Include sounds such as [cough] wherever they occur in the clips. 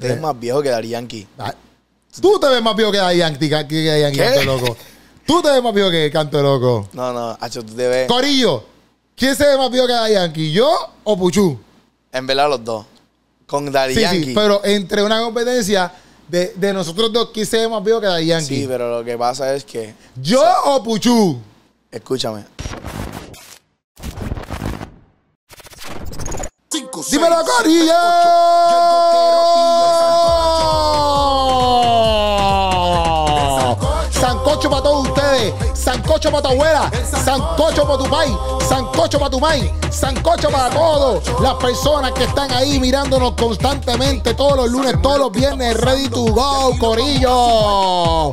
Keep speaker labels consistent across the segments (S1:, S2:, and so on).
S1: te ves eh. más viejo que Daddy Yankee.
S2: Tú te ves más viejo que Daddy Yankee, que, Loco. Tú te ves más viejo que Canto Loco.
S1: No, no, Hacho, tú te ves.
S2: Corillo, ¿quién se ve más viejo que Daddy Yankee? ¿Yo o Puchu?
S1: En verdad, los dos. Con Daddy sí, Yankee. Sí, pero
S2: entre una competencia de, de nosotros dos, ¿quién se ve más viejo que Daddy Yankee? Sí, pero lo que pasa es que. ¿Yo o, Puchu? Escúchame. Cinco, Dímelo, Corillo. sancocho para tu abuela, sancocho para tu país, sancocho para tu maíz, sancocho para todos las personas que están ahí mirándonos constantemente todos los lunes, todos los viernes, ready to go, corillo.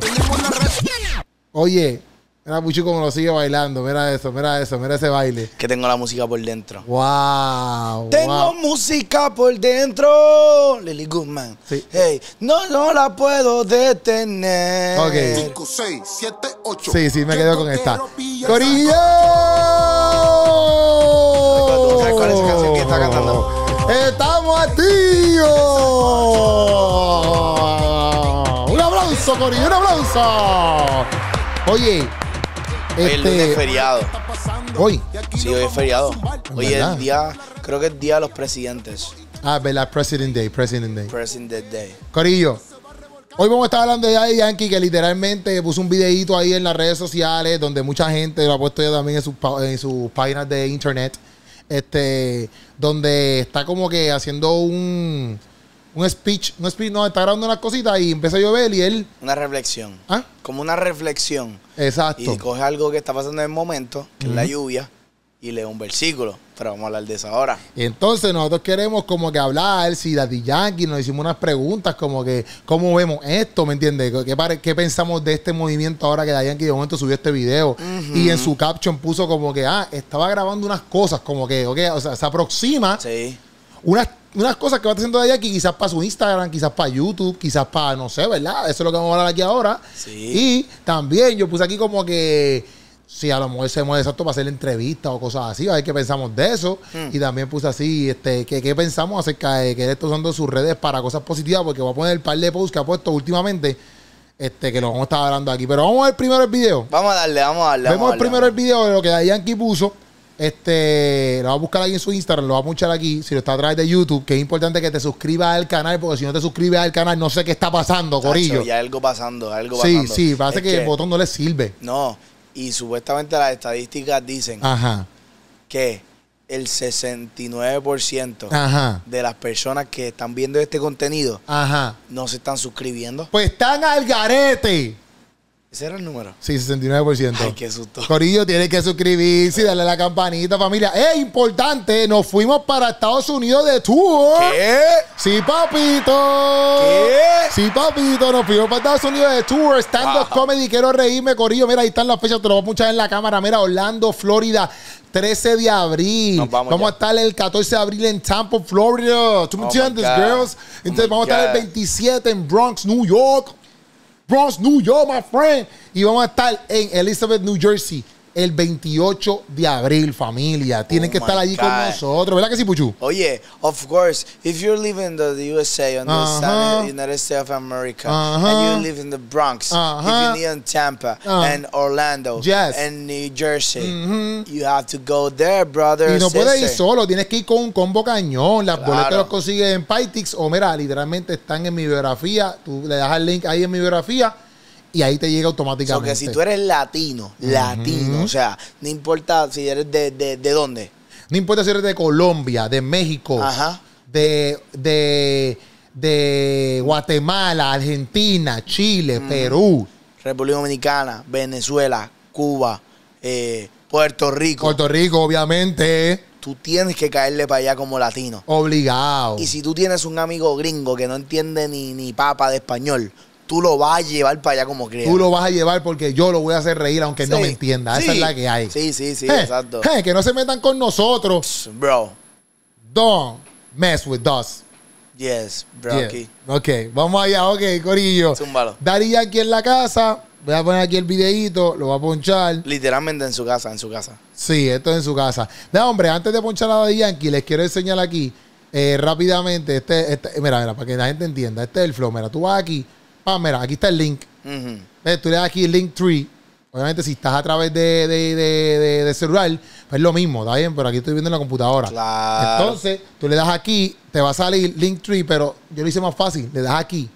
S2: Oye, Mira, Puchu como lo sigue bailando. Mira eso, mira eso, mira ese baile. Que tengo la música por dentro. ¡Wow! Tengo wow.
S1: música por dentro. Lily Goodman. Sí. Hey, no, no la puedo detener. Ok. 5,
S2: 6, 7, 8. Sí, sí, me quedo con esta. ¡Corillo! ¿Sabes cuál es la canción que está cantando? ¡Estamos activos! ¡Un aplauso, Corillo! ¡Un aplauso! Oye, este, el feriado.
S1: ¿Hoy? Sí, hoy es feriado. Hoy es el día, creo que es el día de los presidentes.
S2: Ah, verdad, President Day, President Day.
S1: President Day.
S2: Corillo, Hoy vamos a estar hablando de Yankee, que literalmente puso un videito ahí en las redes sociales, donde mucha gente lo ha puesto ya también en sus, en sus páginas de internet, este, donde está como que haciendo un, un speech, no, está grabando una cosita y empieza a llover y él...
S1: Una reflexión. ¿Ah? Como una reflexión.
S2: Exacto. Y
S1: coge algo que está pasando en el momento, que es la lluvia, y lee un versículo. Pero vamos a hablar de eso ahora.
S2: Entonces nosotros queremos como que hablar, si Daddy Yankee nos hicimos unas preguntas, como que, ¿cómo vemos esto? ¿Me entiendes? ¿Qué, ¿Qué, pensamos de este movimiento ahora que Daddy Yankee de momento subió este video? Y en su caption puso como que, ah, estaba grabando unas cosas, como que, o sea, se aproxima. Sí unas unas cosas que va haciendo allá aquí quizás para su Instagram, quizás para YouTube, quizás para, no sé, ¿verdad? Eso es lo que vamos a hablar aquí ahora. Y también yo puse aquí como que si a lo mejor se mueve exacto para hacer entrevistas o cosas así, a ver qué pensamos de eso. Hmm. Y también puse así, este, que qué pensamos acerca de que él está usando sus redes para cosas positivas, porque va a poner el par de posts que ha puesto últimamente. Este, que lo vamos a estar hablando aquí. Pero vamos a ver primero el video.
S1: Vamos a darle, vamos a darle. Vemos
S2: primero el video de lo que Dayanqui puso. Este, lo va a buscar ahí en su Instagram, lo va a escuchar aquí. Si lo está a de YouTube, que es importante que te suscribas al canal, porque si no te suscribes al canal, no sé qué está pasando, Corillo. hay
S1: algo pasando, algo pasando. Sí, sí, parece que, el botón
S2: no le sirve.
S1: No, y supuestamente las estadísticas dicen que el 69% de las personas que están viendo este contenido
S2: no se están suscribiendo. Pues están al garete. ¿Ese era el número? Sí, 69%. Ay, qué susto. Corillo, tiene que suscribirse y darle la campanita, familia. Es ¡Eh, importante, nos fuimos para Estados Unidos de tour. ¿Qué? Sí, papito. ¿Qué? Sí, papito, nos fuimos para Estados Unidos de tour. Stand comedy, quiero reírme, Corillo. Mira, ahí están las fechas, te lo voy a punchar en la cámara. Mira, Orlando, Florida. 13 de abril. vamos, a estar el 14 de abril en Tampa, Florida. ¿Tú me oh entiendes, girls? Entonces, oh vamos a estar el 27 en Bronx, New York. Bronx, New York, my friend. Y vamos a estar en Elizabeth, New Jersey el 28 de abril, familia. Tienen oh que estar allí con nosotros, ¿verdad que sí, Puchu?
S1: Oye, of course, if you live in the USA, on the United States of America, and you live in the Bronx, if you live in Tampa, ah. and Orlando, and New Jersey, you have to go there, brother. Y no puedes ir solo,
S2: tienes que ir con un combo cañón. Las boletas los consigues en Pytix o, mira, literalmente están en mi biografía. Tú le das el link ahí en mi biografía y ahí te llega automáticamente. Porque si tú
S1: eres latino, latino, o sea, no importa si eres de, dónde.
S2: No importa si eres de Colombia, de México, de, de, Guatemala, Argentina, Chile, Perú. República Dominicana,
S1: Venezuela, Cuba, eh, Puerto Rico. Puerto Rico, obviamente. Tú tienes que caerle para allá como latino. Obligado. Y si tú tienes un amigo gringo que no entiende ni, ni papa de español, tú lo vas a llevar para allá como crees. Tú lo
S2: vas a llevar porque yo lo voy a hacer reír aunque no me entienda. Esa es la que hay.
S1: Sí, sí, sí, eh, exacto. Eh,
S2: que no se metan con nosotros. bro. Don't mess with us. Yes, bro. Ok, vamos allá. Ok, Corillo. Zúmbalo. Daría aquí en la casa. Voy a poner aquí el videíto, lo voy a ponchar. Literalmente en su casa, en su casa. Sí, esto es en su casa. No, hombre, antes de ponchar a la Yankee, les quiero enseñar aquí eh, rápidamente. Este, este, mira, mira, para que la gente entienda. Este es el flow. Mira, tú vas aquí, Ah, mira, aquí está el link. tú le das aquí el link 3. Obviamente, si estás a través de, de, celular, pues es lo mismo, ¿está bien? Pero aquí estoy viendo en la computadora. Entonces, tú le das aquí, te va a salir link 3, pero yo lo hice más fácil. Le das aquí,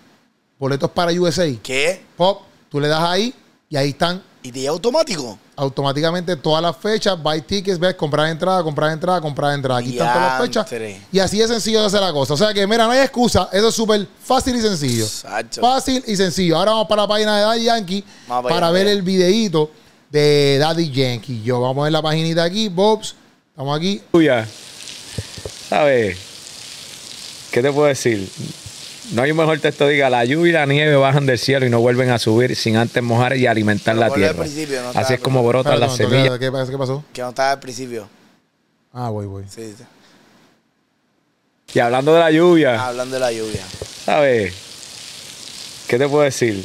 S2: boletos para USA. ¿Qué? Pop, tú le das ahí y ahí están ¿Y de automático? Automáticamente todas las fechas, buy tickets, ves, comprar entrada, comprar entrada, comprar entrada. Aquí están todas las fechas. Y así es sencillo de hacer la cosa. O sea que, mira, no hay excusa. Eso es súper fácil y sencillo. Fácil y sencillo. Ahora vamos para la página de Daddy Yankee para, ver el videito de Daddy Yankee. Yo, vamos a ver la paginita aquí, Bobs. Estamos aquí.
S3: A ver, ¿qué te puedo decir? No hay un mejor texto, diga, la lluvia y la nieve bajan del cielo y no vuelven a subir sin antes mojar y alimentar la tierra. Así es como brotan las semillas. ¿Qué,
S2: pasó? Que no estaba al principio. Ah, voy,
S1: voy.
S3: Y hablando de la lluvia.
S1: Hablando de la lluvia.
S3: ¿Sabes? ¿Qué te puedo decir?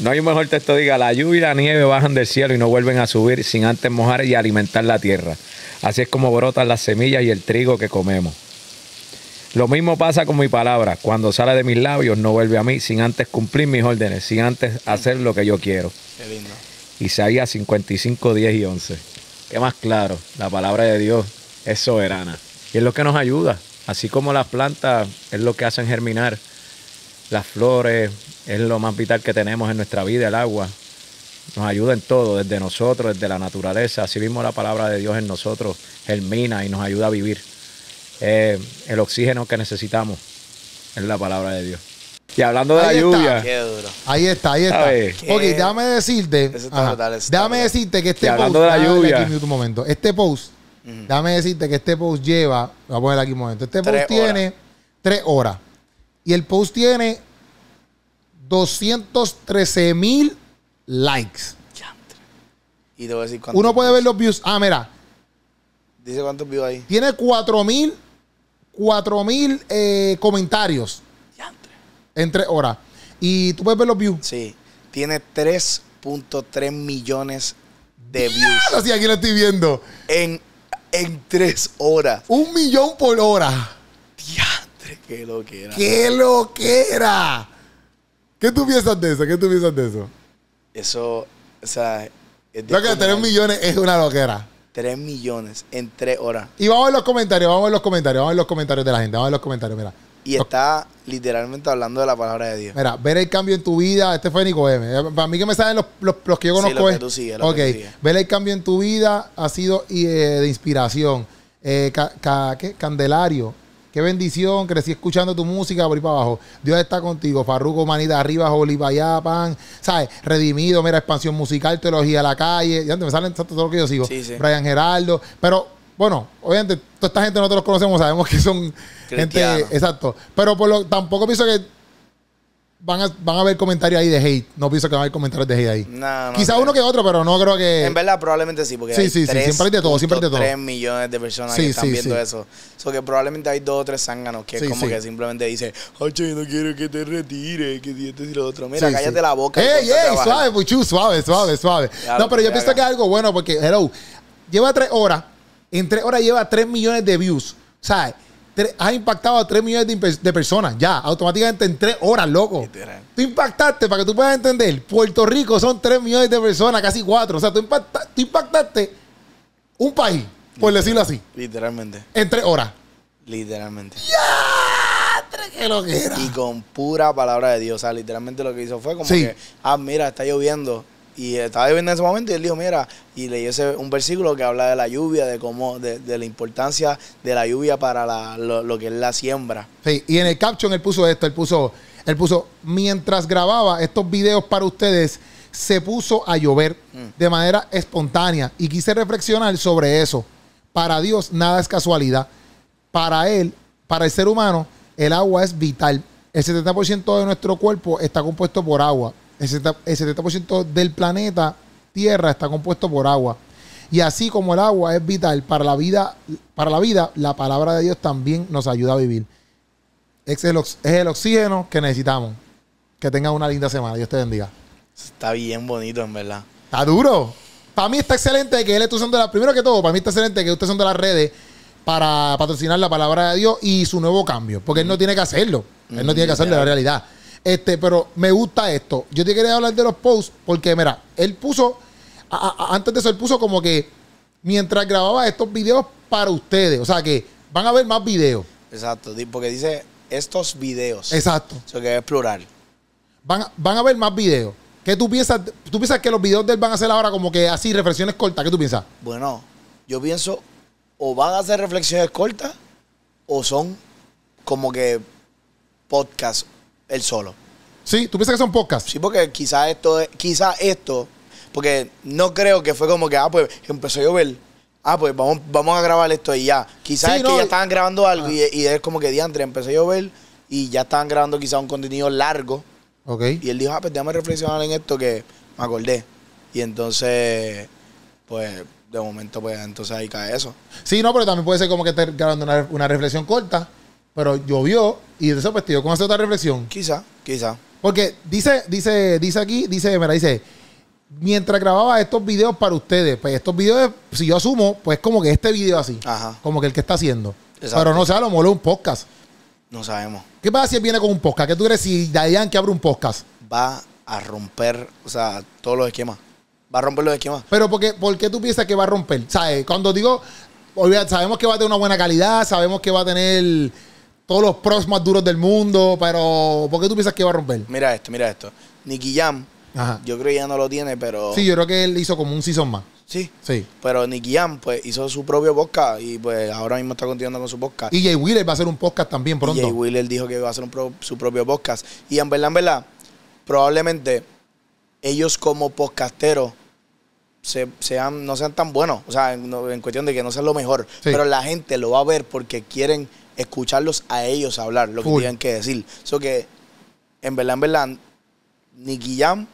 S3: No hay un mejor texto, diga, la lluvia y la nieve bajan del cielo y no vuelven a subir sin antes mojar y alimentar la tierra. Así es como brotan las semillas y el trigo que comemos. Lo mismo pasa con mi palabra. Cuando sale de mis labios, no vuelve a mí sin antes cumplir mis órdenes, sin antes hacer lo que yo quiero. Qué lindo. Isaías 55, 10 y 11. Qué más claro, la palabra de Dios es soberana. Y es lo que nos ayuda. Así como las plantas es lo que hacen germinar, las flores es lo más vital que tenemos en nuestra vida, el agua. Nos ayuda en todo, desde nosotros, desde la naturaleza. Así mismo la palabra de Dios en nosotros germina y nos ayuda a vivir. Eh, el oxígeno que necesitamos en la palabra de Dios.
S2: Y hablando de la lluvia. Ahí está, ahí está. Ok, déjame decirte. déjame decirte que este post. déjame decirte que este post lleva. Voy a poner aquí un momento. Este post tiene tres horas. Y el post tiene 213 mil likes.
S1: Y decir Uno puede
S2: ver los views. Ah, mira.
S1: Dice cuántos views ahí.
S2: Tiene 4 mil 4 mil eh, comentarios en 3 horas. Y tú puedes ver los views. Sí, tiene 3.3
S1: millones de views. Así aquí lo estoy viendo. En, en 3
S2: horas. Un millón por hora. Diantre, qué loquera ¡Qué loquera ¿Qué tú piensas de eso? ¿Qué tú piensas de eso?
S1: Eso, o sea. que tener millones
S2: es una loquera.
S1: 3 millones en 3 horas.
S2: Y vamos a ver los comentarios, vamos a ver los comentarios, vamos a ver los comentarios de la gente, vamos a ver los comentarios, mira.
S1: Y está literalmente hablando de la palabra de Dios. Mira,
S2: ver el cambio en tu vida. Este fue Nico M. Eh, Para mí que me saben los, los, los que yo conozco. Sí, lo tú ok. Ver el cambio en tu vida ha sido eh, de inspiración. Eh, ¿qué? Candelario. Qué bendición, crecí escuchando tu música por ahí para abajo. Dios está contigo. Farruco, manita arriba, Joli para pan. ¿Sabes? Redimido, mira, expansión musical, teología a la calle. dónde me salen todo lo que yo sigo. Sí, sí. Brian Geraldo. Pero, bueno, obviamente, toda esta gente nosotros los conocemos, sabemos que son gente. Exacto. Pero por lo, tampoco pienso que van a, van a haber comentarios ahí de hate. No pienso que van a haber comentarios de hate ahí. No, Quizá uno que otro, pero no creo que. En verdad,
S1: probablemente sí, porque. Sí, hay sí, sí. Siempre hay de todo, siempre hay de todo. 3 millones de personas que están viendo eso eso. So que probablemente hay dos o tres zánganos que es como que simplemente dice, oye, no quiero que te retire, que dientes y lo otro. Mira, cállate la boca. ¡Ey, ey! Suave,
S2: puchu, pues, suave, suave, suave. no, pero yo pienso que es algo bueno porque, hello, lleva tres horas. En tres horas lleva 3 millones de views. ¿Sabes? has impactado a 3 millones de, personas, ya, automáticamente en 3 horas, loco. Literal. Tú impactaste, para que tú puedas entender, Puerto Rico son 3 millones de personas, casi 4. O sea, tú, impactaste un país, por decirlo así.
S1: Literalmente. En 3 horas. Literalmente. ¡Ya! Y con pura palabra de Dios. O sea, literalmente lo que hizo fue como que, ah, mira, está lloviendo y estaba viviendo en ese momento y él dijo, mira, y leí ese, un versículo que habla de la lluvia, de cómo, de, de la importancia de la lluvia para lo, que es la siembra.
S2: Sí, y en el caption él puso esto, él puso, él puso, mientras grababa estos videos para ustedes, se puso a llover mm. de manera espontánea y quise reflexionar sobre eso. Para Dios nada es casualidad. Para Él, para el ser humano, el agua es vital. El 70% de nuestro cuerpo está compuesto por agua. El 70%, del planeta Tierra está compuesto por agua. Y así como el agua es vital para la vida, para la vida, la palabra de Dios también nos ayuda a vivir. Es el, es el oxígeno que necesitamos. Que tengas una linda semana. Dios te bendiga. Está bien bonito, en verdad. Está duro. Para mí está excelente que él esté usando la. Primero que todo, para mí está excelente que usted son de las redes para patrocinar la palabra de Dios y su nuevo cambio. Porque él no tiene que hacerlo. Él no tiene que hacerlo, la realidad. Este, pero me gusta esto. Yo te quería hablar de los posts porque, mira, él puso, antes de eso, él puso como que mientras grababa estos videos para ustedes. O sea que van a ver más videos. Exacto, porque dice estos videos. Exacto. Eso que es plural. Van, van a ver más videos. ¿Qué tú piensas? ¿Tú piensas que los videos de él van a ser ahora como que así, reflexiones cortas? ¿Qué tú piensas? Bueno, yo pienso o van a ser
S1: reflexiones cortas o son como que podcast él solo. Sí, ¿tú piensas que son podcasts? Sí, porque quizás esto, quizás esto, porque no creo que fue como que, ah, pues empezó a llover. Ah, pues vamos, vamos a grabar esto y ya. Quizás es que ya estaban grabando algo ah. y, es como que diantre, empezó a llover y ya estaban grabando quizás un contenido largo. Ok. Y él dijo, ah, pues déjame reflexionar en esto que me acordé. Y
S2: entonces, pues, de momento, pues entonces ahí cae eso. Sí, no, pero también puede ser como que esté grabando una reflexión corta pero llovió y eso, pues te con hace otra reflexión. Quizá, quizá. Porque dice, dice, dice aquí, dice, mira, dice, mientras grababa estos videos para ustedes, pues estos videos, si yo asumo, pues como que este video así, como que el que está haciendo. Pero no sé, lo mejor un podcast. No sabemos. ¿Qué pasa si él viene con un podcast? ¿Qué tú crees si Dayan que abre un podcast? Va a romper, o sea, todos los esquemas. Va a romper los esquemas. Pero porque, ¿por qué tú piensas que va a romper? ¿Sabes? Cuando digo, sabemos que va a tener una buena calidad, sabemos que va a tener todos los pros más duros del mundo, pero ¿por qué tú piensas que va a romper?
S1: Mira esto, mira esto. Nicky Jam, yo creo que ya no lo tiene, pero... Sí, yo creo que
S2: él hizo como un season más. Sí. Sí.
S1: Pero Nicky Jam, pues, hizo su propio podcast y, pues, ahora mismo está continuando con su podcast. Y
S2: Jay Wheeler va a hacer un podcast también pronto. Jay
S1: Wheeler dijo que va a hacer su propio podcast. Y en verdad, en verdad, probablemente ellos como podcasteros se, sean, no sean tan buenos. O sea, en, cuestión de que no sean lo mejor. Pero la gente lo va a ver porque quieren escucharlos a ellos hablar lo que tienen que decir. Eso que, en verdad, en verdad, Nicky Jam,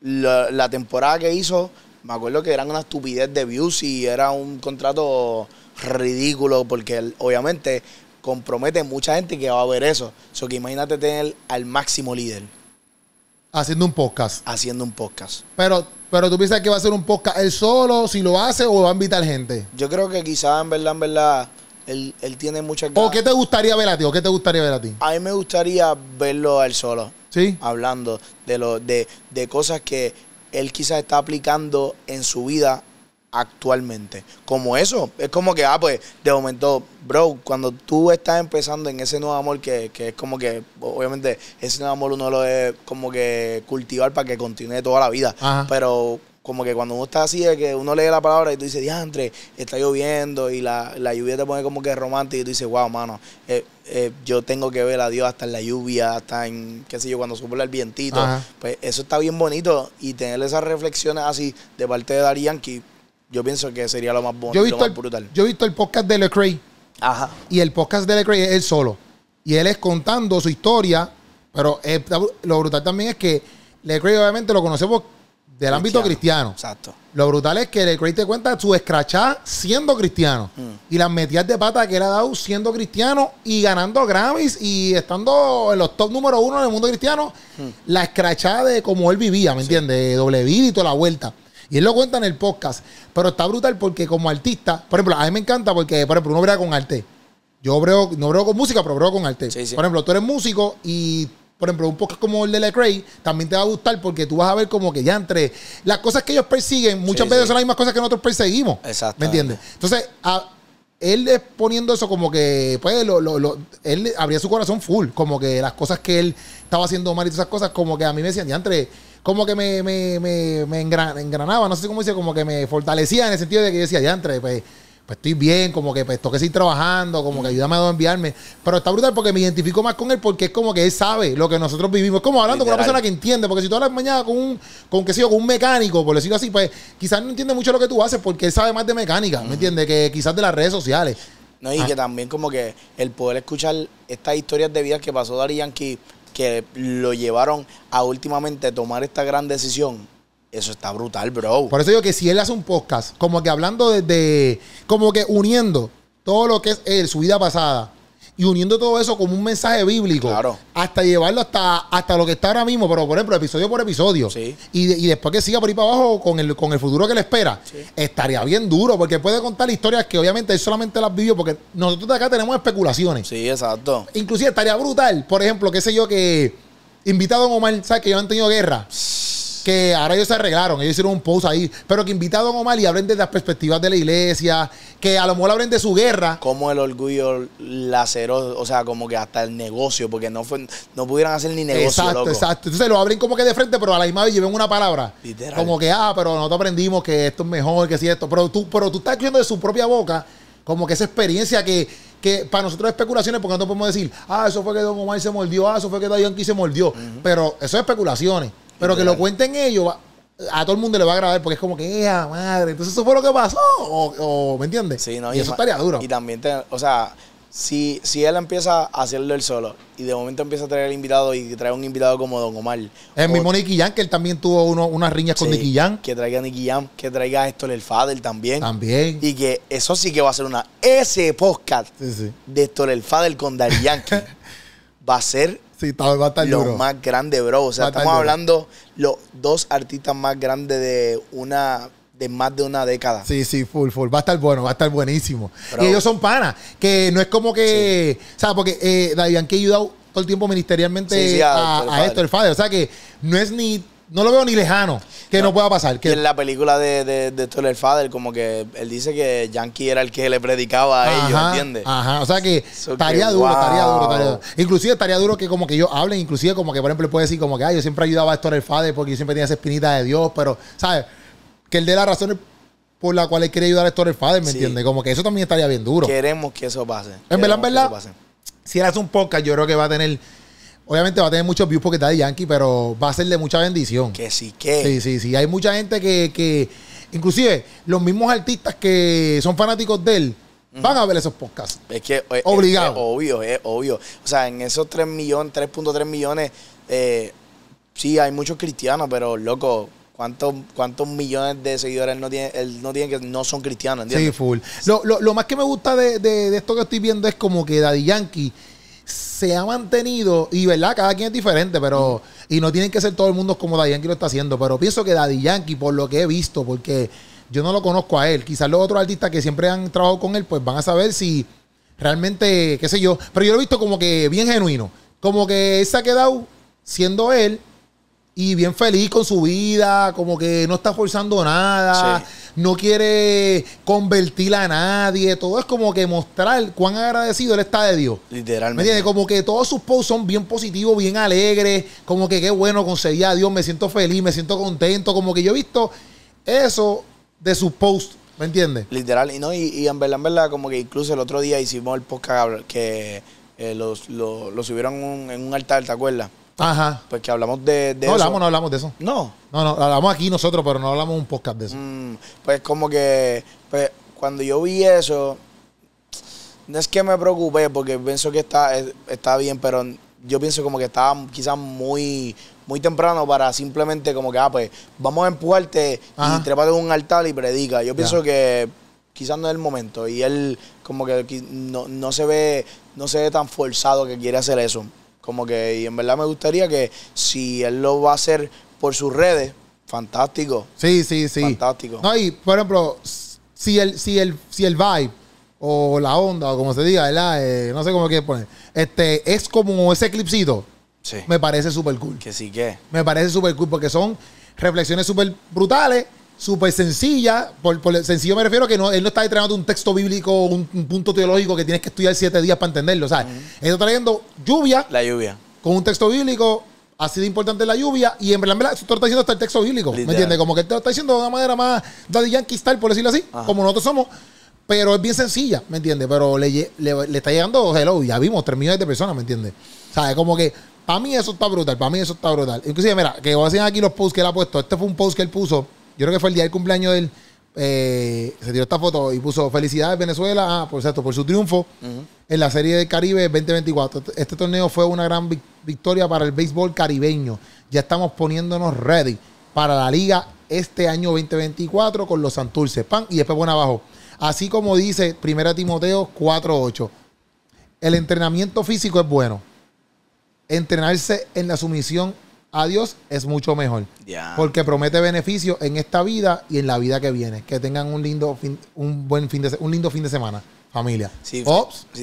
S1: la, temporada que hizo, me acuerdo que eran una estupidez de views y era un contrato ridículo porque obviamente compromete mucha gente que va a ver eso. Eso que imagínate tener al máximo líder.
S2: Haciendo un podcast. Haciendo un podcast. Pero, pero tú piensas que va a ser un podcast él solo, si lo hace o va a invitar gente.
S1: Yo creo que quizás en verdad, en verdad, él, tiene muchas ganas. ¿O qué te gustaría ver
S2: a ti? ¿O qué te gustaría ver a ti?
S1: A mí me gustaría verlo a él solo. Sí. Hablando de, lo, de, cosas que él quizás está aplicando en su vida actualmente. Como eso, es como que, ah, pues, de momento, bro, cuando tú estás empezando en ese nuevo amor, que, que es como que, obviamente, ese nuevo amor uno lo es como que cultivar para que continúe toda la vida. Ajá. Pero como que cuando uno está así, es que uno lee la palabra y tú dices, diantre, está lloviendo y la, lluvia te pone como que romántica y tú dices, wow, mano, eh, eh, yo tengo que ver a Dios hasta en la lluvia, hasta en, qué sé yo, cuando sube el vientito. Pues eso está bien bonito y tener esas reflexiones así de parte de Darían que yo pienso que sería lo más bonito, visto lo más brutal.
S2: Yo he visto el podcast de Lecrae. Ajá. Y el podcast de Lecrae es él solo. Y él es contando su historia, pero lo brutal también es que Lecrae obviamente lo conocemos del ámbito cristiano. Exacto. Lo brutal es que le Craig te cuenta su escrachá siendo cristiano. Mm. Y las metidas de pata que él ha dado siendo cristiano y ganando Grammys y estando en los top número uno el mundo cristiano. Mm. La escrachada de cómo él vivía, ¿me entiendes? Doble vida y toda la vuelta. Y él lo cuenta en el podcast. Pero está brutal porque como artista, por ejemplo, a mí me encanta porque, por ejemplo, uno brega con arte. Yo no brego con música, pero brego con arte. Por ejemplo, tú eres músico y por ejemplo, un poco como el de Lecrae también te va a gustar porque tú vas a ver como que ya entre las cosas que ellos persiguen, muchas veces son las mismas cosas que nosotros perseguimos.
S1: Exacto. ¿Me entiendes?
S2: Entonces, a, él poniendo eso como que, pues, lo, lo, él abría su corazón full, como que las cosas que él estaba haciendo mal y todas esas cosas, como que a mí me decían, ya entre, como que me, me, me, engranaba, no sé cómo dice, como que me fortalecía en el sentido de que yo decía, ya entre, pues pues estoy bien, como que pues, que seguir trabajando, como que ayúdame a enviarme. Pero está brutal porque me identifico más con él porque es como que él sabe lo que nosotros vivimos. Es como hablando con una persona que entiende, porque si tú hablas mañana con un, con, qué sé con un mecánico, por decirlo así, pues quizás no entiende mucho lo que tú haces porque él sabe más de mecánica, ¿me entiendes? Que quizás de las redes sociales.
S1: No, y que ah. también como que el poder escuchar estas historias de vida que pasó Dari Yankee, que lo llevaron a últimamente tomar esta gran decisión eso está brutal, bro. Por
S2: eso digo que si él hace un podcast, como que hablando desde. Como que uniendo todo lo que es él, su vida pasada, y uniendo todo eso como un mensaje bíblico. Claro. Hasta llevarlo hasta, hasta lo que está ahora mismo, pero por ejemplo, episodio por episodio. Sí. Y, después que siga por ahí para abajo con el, con el futuro que le espera. Estaría bien duro, porque puede contar historias que obviamente él solamente las vivió, porque nosotros de acá tenemos especulaciones. Sí, exacto. Inclusive estaría brutal, por ejemplo, qué sé yo, que invitado a Omar, ¿sabes? Que yo han tenido guerra que ahora ellos se arreglaron, ellos hicieron un post ahí, pero que invita a Don Omar y hablen de las perspectivas de la iglesia, que a lo mejor hablen de su guerra. Como
S1: el orgullo laceró, o sea, como que hasta el negocio, porque no fue, no pudieran hacer ni negocio. Exacto, loco.
S2: exacto. Entonces lo abren como que de frente, pero a la misma vez lleven una palabra. Literal. Como que, ah, pero nosotros aprendimos que esto es mejor, que si esto. Pero tú, pero tú estás escuchando de su propia boca, como que esa experiencia que, que para nosotros es especulaciones porque no podemos decir, ah, eso fue que Don Omar se mordió, ah, eso fue que Don Yankee se mordió. Pero eso es especulaciones. Pero que lo cuenten ellos, a todo el mundo le va a grabar porque es como que, ¡eh, madre! Entonces, eso fue lo que pasó. O, ¿Me entiendes? Sí, no, y, eso estaría duro. Y también,
S1: o sea, si, si él empieza a hacerlo él solo y de momento empieza a traer el invitado y trae un invitado como Don Omar.
S2: El mismo Nicky Yankel que él también tuvo unas riñas con Nicky Que traiga a Nicky
S1: Jam, que traiga a Héctor el también. También. Y que eso sí que va a ser una. Ese podcast
S2: de
S1: Héctor el con Dari [laughs] va a ser Sí,
S2: va a estar Los más
S1: grandes, bro. O sea, estamos hablando los dos artistas más grandes de una
S2: de más de una década. Sí, sí, full, full. Va a estar bueno, va a estar buenísimo. Y ellos son panas, que no es como que. O sea, porque eh, David ha ayudado todo el tiempo ministerialmente a, esto, el padre. O sea, que no es ni no lo veo ni lejano que no, pueda pasar. Que... en
S1: la película de, de, de como que él dice que Yankee era el que le predicaba a ellos, ¿entiendes? Ajá, o sea que
S2: estaría, duro, estaría duro, estaría duro, Inclusive estaría duro que como que ellos hablen, inclusive como que, por ejemplo, puede decir como que, ah, yo siempre ayudaba a el Fader porque yo siempre tenía esa espinita de Dios, pero, ¿sabes? Que él dé las razones por la cual él quiere ayudar a el Fader, ¿me entiendes? Como que eso también estaría bien duro. Queremos
S1: que eso pase. En verdad, en verdad,
S2: si él un podcast, yo creo que va a tener Obviamente va a tener muchos views porque está de Yankee, pero va a ser de mucha bendición. Que sí, que. Sí, sí, sí. Hay mucha gente que, que inclusive los mismos artistas que son fanáticos de él, van a ver esos podcasts.
S1: Es que eh, obligado. obvio, es obvio. O sea, en esos 3 millones, 3.3 millones, eh, sí, hay muchos cristianos, pero loco, ¿cuántos, cuántos millones de seguidores no tiene, él no tiene que no son cristianos? Sí,
S2: full. Lo, más que me gusta de, de, esto que estoy viendo es como que Daddy Yankee se ha mantenido, y verdad, cada quien es diferente, pero. Mm. Y no tienen que ser todo el mundo como Daddy Yankee lo está haciendo, pero pienso que Daddy Yankee, por lo que he visto, porque yo no lo conozco a él, quizás los otros artistas que siempre han trabajado con él, pues van a saber si realmente, qué sé yo, pero yo lo he visto como que bien genuino, como que se ha quedado siendo él y bien feliz con su vida, como que no está forzando nada, no quiere convertir a nadie, todo es como que mostrar cuán agradecido él está de Dios.
S1: Literalmente. ¿Me entiendes?
S2: Como que todos sus posts son bien positivos, bien alegres, como que qué bueno conseguir a Dios, me siento feliz, me siento contento, como que yo he visto eso de sus posts. ¿Me entiendes?
S1: Literal, y no, y, en verdad, en verdad, como que incluso el otro día hicimos el podcast que eh, lo los, subieron en un altar, ¿te acuerdas?
S2: Ajá. Pues que hablamos
S1: de, no, Hablamos, no
S2: hablamos de eso. No. No, no, hablamos aquí nosotros, pero no hablamos un podcast de eso.
S1: Mm, pues como que pues, cuando yo vi eso, no es que me preocupé, porque pienso que está, está bien, pero yo pienso como que estaba quizás muy, muy temprano para simplemente como que, ah, pues, vamos a empujarte y trépate un altar y predica. Yo pienso que quizás no es el momento. Y él como que no se ve, no se ve tan forzado que quiere hacer eso. Como que, y en verdad me gustaría que si él lo va a hacer por sus redes, fantástico.
S2: Sí, sí, sí. Fantástico. No, y por ejemplo, si el, si el, si el vibe o la onda, o como se diga, ¿verdad? Eh, no sé cómo quieres poner. Este, es como ese clipsito. Sí. Me parece súper cool. Que sí que. Me parece súper cool porque son reflexiones súper brutales súper sencilla. Por, sencillo me refiero que no, él no está entregando un texto bíblico, un, punto teológico que tienes que estudiar siete días para entenderlo. O sea, él está trayendo lluvia. La lluvia. Con un texto bíblico. Ha sido importante la lluvia y en verdad, tú estás diciendo hasta el texto bíblico, ¿me entiendes? Como que él te lo está diciendo de una manera más Daddy Yankee style, por decirlo así, como nosotros somos, pero es bien sencilla, ¿me entiendes? Pero le, le, está llegando, hello, ya vimos, tres millones de personas, ¿me entiendes? O sea, como que para mí eso está brutal, para mí eso está brutal. Inclusive, mira, que voy a aquí los posts que él ha puesto, este fue un post que él puso, yo creo que fue el día del cumpleaños del. Eh, se dio esta foto y puso felicidades Venezuela ah, por cierto, por su triunfo en la Serie del Caribe 2024. Este, este torneo fue una gran victoria para el béisbol caribeño. Ya estamos poniéndonos ready para la liga este año 2024 con los Santurce. Pan y después abajo. Así como dice Primera Timoteo 4.8. El entrenamiento físico es bueno. Entrenarse en la sumisión a Dios es mucho mejor. Porque promete beneficios en esta vida y en la vida que viene. Que tengan un lindo fin, un buen fin de un lindo fin de semana, familia. Si,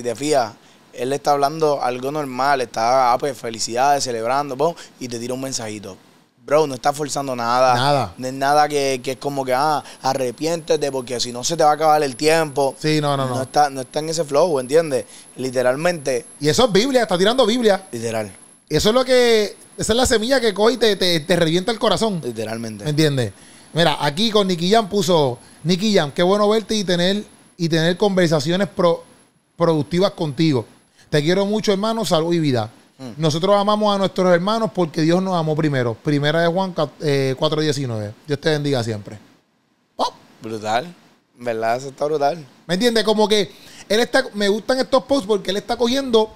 S1: te fías, él le está hablando algo normal, está ah, pues, felicidades, celebrando, y te tira un mensajito. Bro, no está forzando nada. Nada. No es nada que, que es como que, ah, arrepiéntete porque si no se te va a acabar el tiempo. Sí, no, no, no. No está, no está en ese flow,
S2: ¿entiendes? Literalmente. Y eso es Biblia, está tirando Biblia. Literal. Eso es lo que. Esa es la semilla que coge y te, te, revienta el corazón. Literalmente. ¿Me entiendes? Mira, aquí con Nicky puso. Nicky Jam, qué bueno verte y tener, y tener conversaciones pro, productivas contigo. Te quiero mucho, hermano. Salud y vida. Mm. Nosotros amamos a nuestros hermanos porque Dios nos amó primero. Primera de Juan 4.19. Eh, Dios te bendiga siempre. Oh. Brutal. ¿Verdad? Eso está brutal. ¿Me entiendes? Como que él está. Me gustan estos posts porque él está cogiendo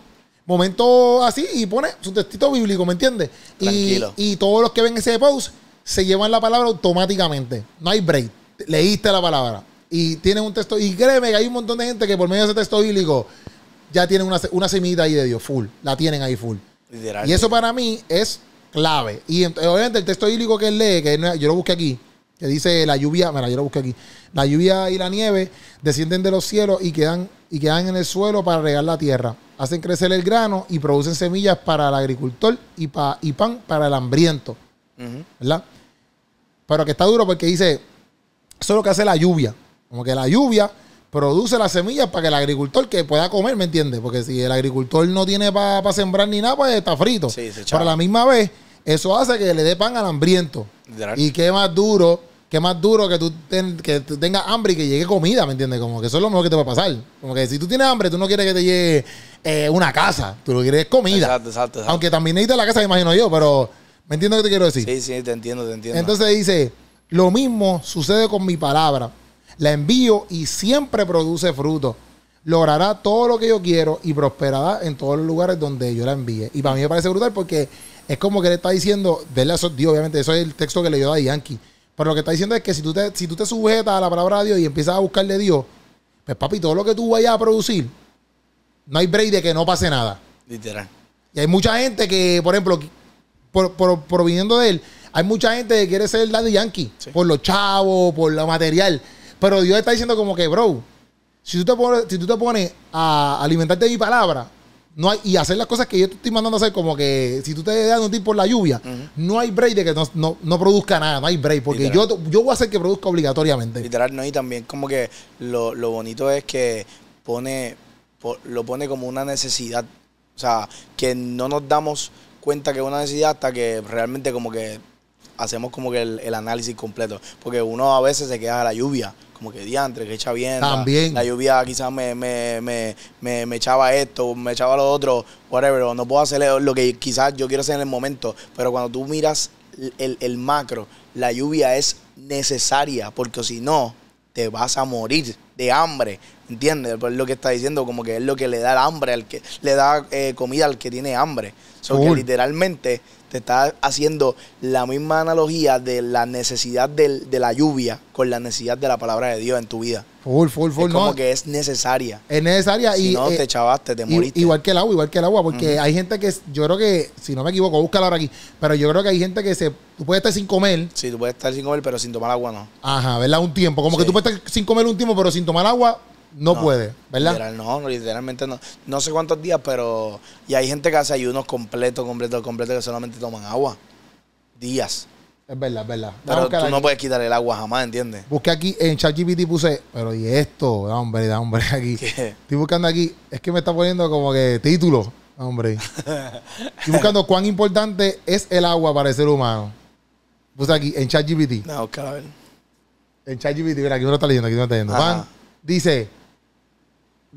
S2: momento así y pone su textito bíblico, ¿me entiendes? Tranquilo. y, todos los que ven ese post se llevan la palabra automáticamente. No hay break. Leíste la palabra. Y tienen un texto. Y créeme que hay un montón de gente que por medio de ese texto bíblico ya tienen una, una semillita ahí de Dios, full. La tienen ahí full. Literal. Y eso para mí es clave. Y obviamente el texto bíblico que él lee, que yo lo busqué aquí, que dice la lluvia, mira, yo lo busqué aquí. La lluvia y la nieve descienden de los cielos y quedan, y quedan en el suelo para regar la tierra. Hacen crecer el grano y producen semillas para el agricultor y, y pan para el hambriento. ¿Verdad? Pero que está duro porque dice, eso es lo que hace la lluvia. Como que la lluvia produce las semillas para que el agricultor que pueda comer, ¿me entiendes? Porque si el agricultor no tiene para sembrar ni nada, pues está frito. Pero a la misma vez, eso hace que le dé pan al hambriento. y qué más duro que más duro que tú, que tengas hambre y que llegue comida, ¿me entiendes? Como que eso es lo mejor que te va a pasar. Como que si tú tienes hambre, tú no quieres que te llegue eh, una casa, tú lo quieres comida. Exacto, exacto, Aunque también necesitas la casa, me imagino yo, pero ¿me entiendes lo que te quiero decir? Sí, sí, te entiendo, te entiendo. Entonces dice, lo mismo sucede con mi palabra. La envío y siempre produce fruto. Logrará todo lo que yo quiero y prosperará en todos los lugares donde yo la envíe. Y para mí me parece brutal porque es como que le está diciendo, verle a Dios, obviamente, eso es el texto que le dio a Yankee pero lo que está diciendo es que si tú te, si tú te sujetas a la palabra de Dios y empiezas a buscarle Dios, pues papi, todo lo que tú vayas a producir, no hay break de que no pase nada. Literal. Y hay mucha gente que, por ejemplo, por, de él, hay mucha gente que quiere ser el Daddy Yankee por los chavos, por lo material. Pero Dios está diciendo como que, bro, si tú te si tú te pones a alimentarte de mi palabra, no hay, y hacer las cosas que yo te estoy mandando a hacer, como que si tú te das un tipo por la lluvia, no hay break de que no, no, produzca nada, no hay break, porque yo, yo voy a hacer que produzca obligatoriamente.
S1: Literal, no, y también como que lo, bonito es que pone, lo pone como una necesidad, o sea, que no nos damos cuenta que es una necesidad hasta que realmente como que hacemos como que el, el análisis completo, porque uno a veces se queda a la lluvia como que diantre, que echa bien. También. La, lluvia quizás me, me, me, me, echaba esto, me echaba lo otro, whatever. No puedo hacer lo que quizás yo quiero hacer en el momento, pero cuando tú miras el, macro, la lluvia es necesaria, porque si no, te vas a morir de hambre. ¿Entiendes? Pues lo que está diciendo, como que es lo que le da hambre, al que, le da eh, comida al que tiene hambre. que literalmente te está haciendo la misma analogía de la necesidad de la lluvia con la necesidad de la palabra de Dios en tu vida.
S2: Full, full, full. Es como
S1: que es necesaria. Es necesaria si y. no, te eh, chavaste, te moriste.
S2: Igual que el agua, igual que el agua, porque hay gente que, yo creo que, si no me equivoco, búscala ahora aquí, pero yo creo que hay gente que se. Tú puedes estar sin comer. Sí, tú puedes estar sin comer, pero sin tomar agua no. Ajá, ¿verdad? Un tiempo. Como que tú puedes estar sin comer un tiempo, pero sin tomar agua no, puede, ¿verdad? no, literalmente
S1: no. No sé cuántos días, pero. Y hay gente que hace ayunos completos, completos, completos que solamente toman agua. Días. Es verdad, es verdad. Pero tú no puedes quitar el agua jamás, ¿entiendes?
S2: Busqué aquí en ChatGPT puse, pero ¿y esto? hombre, da hombre [laughs] aquí. Estoy buscando aquí, es que me está poniendo como que título, hombre. [laughs]
S3: Estoy
S2: buscando cuán importante es el agua para el ser humano. Puse aquí en ChatGPT. No, cabrón. En ChatGPT, mira, aquí no lo está leyendo, aquí no está leyendo. Van, dice,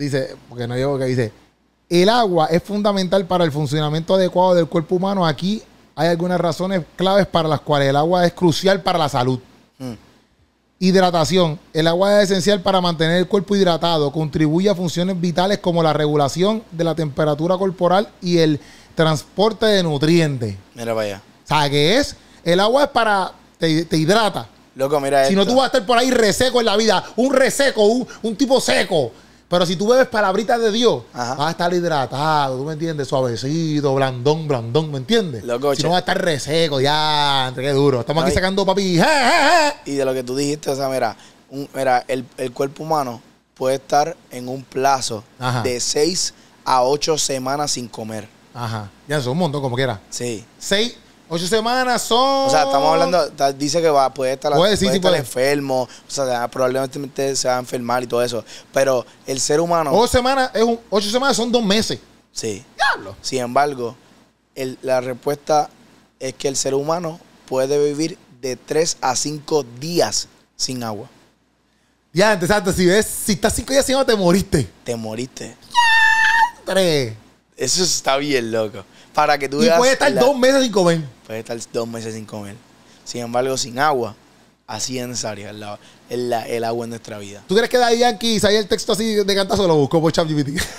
S2: dice, porque no llevo que dice, el agua es fundamental para el funcionamiento adecuado del cuerpo humano. Aquí hay algunas razones claves para las cuales el agua es crucial para la salud. Mm. Hidratación. El agua es esencial para mantener el cuerpo hidratado. Contribuye a funciones vitales como la regulación de la temperatura corporal y el transporte de nutrientes. Mira, vaya. O sea, que es, el agua es para, te, hidrata. Loco, mira Si no, tú vas a estar por ahí reseco en la vida. Un reseco, un tipo seco. Pero si tú bebes palabritas de Dios, vas a estar hidratado, ¿tú me entiendes? suavecido blandón, blandón, ¿me entiendes? si no vas a estar reseco, ya, entre qué duro. Estamos aquí sacando papi. Y de lo que tú
S1: dijiste, o sea, mira, el, cuerpo humano puede estar en un plazo de 6 a 8 semanas sin comer.
S2: Ajá. Ya eso es un montón, como quiera. Sí. 6
S1: Ocho semanas son. O sea, estamos hablando. Dice que va, puede estar, puede, estar
S2: enfermo.
S1: O sea, probablemente se va a enfermar y todo eso. Pero el ser humano. Ocho semanas, es ocho semanas son dos meses. Sí. Diablo. Sin embargo, la respuesta es que el ser humano puede vivir de tres a cinco días sin agua. Ya, antes Si ves, estás cinco días sin agua, te moriste. Te moriste. ¡Tres! Eso está bien, loco. Para que tú y puede estar dos meses sin comer a estar dos meses sin comer. Sin embargo, sin agua, así es necesaria el, agua en nuestra vida.
S2: ¿Tú crees que Daddy Yankee sabía el texto así de cantazo lo buscó por ChatGPT? [laughs]